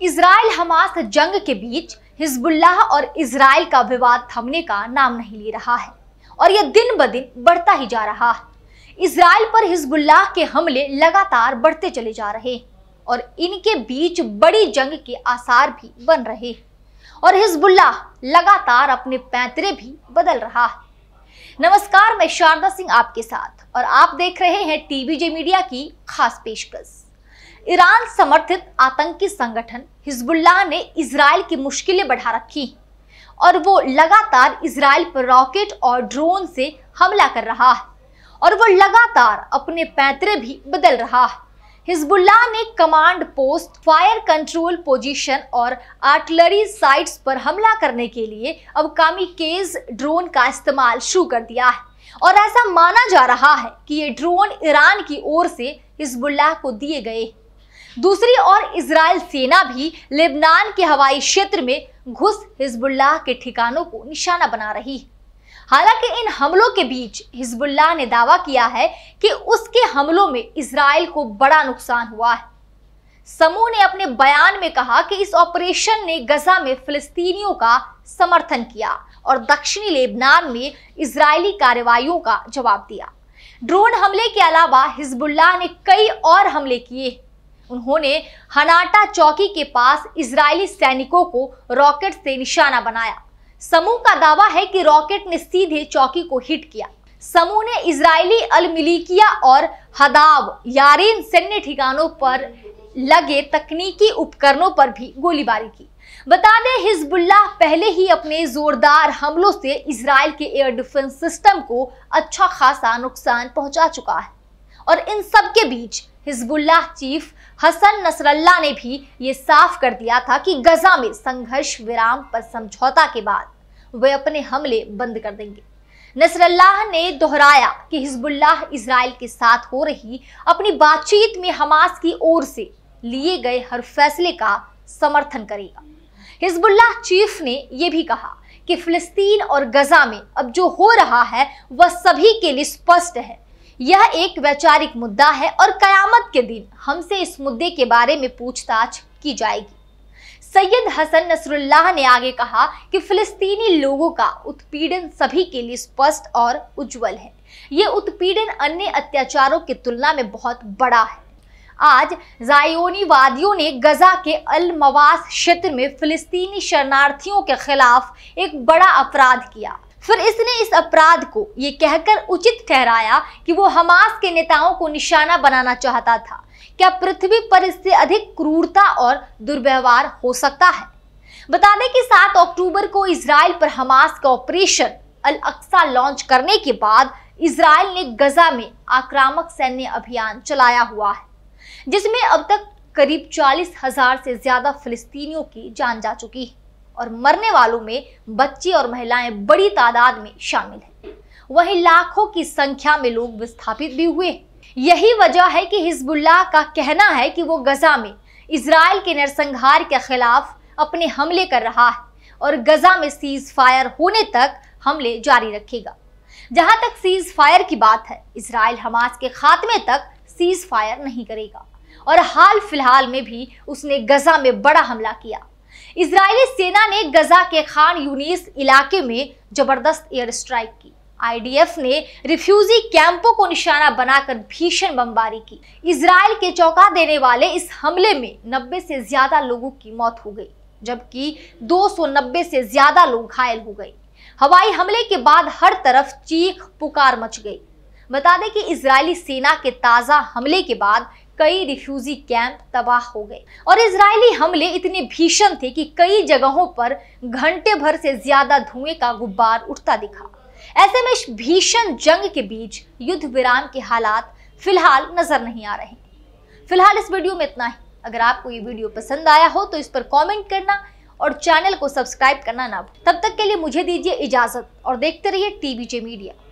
Israel Hamas जंग के बीच हिजबुल्लाह और इसराइल का विवाद थमने का नाम नहीं ले रहा है और यह दिन ब दिन बढ़ता ही जा रहा है इसराइल पर हिजबुल्लाह के हमले लगातार बढ़ते चले जा रहे हैं और इनके बीच बड़ी जंग के आसार भी बन रहे हैं और हिजबुल्ला लगातार अपने पैतरे भी बदल रहा है नमस्कार मैं शारदा सिंह आपके साथ और आप देख रहे हैं जे मीडिया की खास पेशकश ईरान समर्थित आतंकी संगठन हिजबुल्लाह ने इसराइल की मुश्किलें बढ़ा रखी और वो लगातार इसराइल पर रॉकेट और ड्रोन से हमला कर रहा है और वो लगातार अपने पैतरे भी बदल रहा है हिजबुल्ला ने command post fire control position और आर्टिलरी साइट्स पर हमला करने के लिए अब कामिकेज ड्रोन का इस्तेमाल शुरू कर दिया है और ऐसा माना जा रहा है कि ये ड्रोन ईरान की ओर से हिजबुल्ला को दिए गए दूसरी ओर इसराइल सेना भी लेबनान के हवाई क्षेत्र में घुस हिजबुल्लाह के ठिकानों को निशाना बना रही है हालांकि इन हमलों के बीच हिजबुल्लाह ने दावा किया है कि उसके हमलों में इसराइल को बड़ा नुकसान हुआ है समूह ने अपने बयान में कहा कि इस ऑपरेशन ने गजा में फिलिस्तीनियों का समर्थन किया और दक्षिणी लेबनान में इजरायली कार्रवाइयों का जवाब दिया ड्रोन हमले के अलावा हिजबुल्लाह ने कई और हमले किए उन्होंने हनाटा चौकी के पास इजरायली सैनिकों को रॉकेट से निशाना बनाया समूह का दावा है कि रॉकेट ने सीधे चौकी को हिट किया समूह ने इजरायली अल और हदाब यारीन सैन्य ठिकानों पर लगे तकनीकी उपकरणों पर भी गोलीबारी की बता दें हिजबुल्लाह पहले ही अपने जोरदार हमलों से इसराइल के एयर डिफेंस सिस्टम को अच्छा खासा नुकसान पहुंचा चुका है और इन सब के बीच हिजबुल्लाह चीफ हसन नसरल्ला ने भी ये साफ कर दिया था कि गजा में संघर्ष विराम पर समझौता के बाद वे अपने हमले बंद कर देंगे नसरल्लाह ने दोहराया कि हिजबुल्लाह इसराइल के साथ हो रही अपनी बातचीत में हमास की ओर से लिए गए हर फैसले का समर्थन करेगा हिजबुल्लाह चीफ ने यह भी कहा कि फिलिस्तीन और गजा में अब जो हो रहा है वह सभी के लिए स्पष्ट है यह एक वैचारिक मुद्दा है और कयामत के दिन हमसे इस मुद्दे के बारे में पूछताछ की जाएगी सैयद हसन नसरुल्लाह ने आगे कहा कि फिलिस्तीनी लोगों का उत्पीड़न सभी के लिए स्पष्ट और उज्जवल है ये उत्पीड़न अन्य अत्याचारों की तुलना में बहुत बड़ा है आज जायोनीवादियों ने गजा के अल मवास क्षेत्र में फिलिस्तीनी शरणार्थियों के खिलाफ एक बड़ा अपराध किया फिर इसने इस अपराध को ये कहकर उचित ठहराया कि वो हमास के नेताओं को निशाना बनाना चाहता था क्या पृथ्वी पर इससे अधिक क्रूरता और दुर्व्यवहार हो सकता है बता दें कि 7 अक्टूबर को इसराइल पर हमास का ऑपरेशन अल अक्सा लॉन्च करने के बाद इसराइल ने गजा में आक्रामक सैन्य अभियान चलाया हुआ है जिसमें अब तक करीब चालीस हजार से ज्यादा फिलिस्तीनियों की जान जा चुकी है और मरने वालों में बच्चे और महिलाएं बड़ी तादाद में शामिल हैं वहीं लाखों की संख्या में लोग विस्थापित भी हुए यही वजह है कि हिजबुल्ला का कहना है कि वो गजा में इसराइल के नरसंहार के खिलाफ अपने हमले कर रहा है और गजा में सीज फायर होने तक हमले जारी रखेगा जहां तक सीज फायर की बात है इसराइल हमास के खात्मे तक सीज फायर नहीं करेगा और हाल फिलहाल में भी उसने गजा में बड़ा हमला किया इजरायली सेना ने गजा के खान यूनिस इलाके में जबरदस्त एयर स्ट्राइक की आईडीएफ ने रिफ्यूजी कैंपों को निशाना बनाकर भीषण बमबारी की इसराइल के चौंका देने वाले इस हमले में 90 से ज्यादा लोगों की मौत हो गई जबकि 290 से ज्यादा लोग घायल हो गए हवाई हमले के बाद हर तरफ चीख पुकार मच गई बता दें कि इजरायली सेना के ताजा हमले के बाद कई रिफ्यूजी कैंप तबाह हो गए और इजरायली हमले इतने भीषण थे कि कई जगहों पर घंटे भर से ज्यादा धुएं का गुब्बार उठता दिखा ऐसे में भीषण जंग के बीच युद्ध विराम के हालात फिलहाल नजर नहीं आ रहे फिलहाल इस वीडियो में इतना ही अगर आपको ये वीडियो पसंद आया हो तो इस पर कमेंट करना और चैनल को सब्सक्राइब करना ना तब तक के लिए मुझे दीजिए इजाजत और देखते रहिए जे मीडिया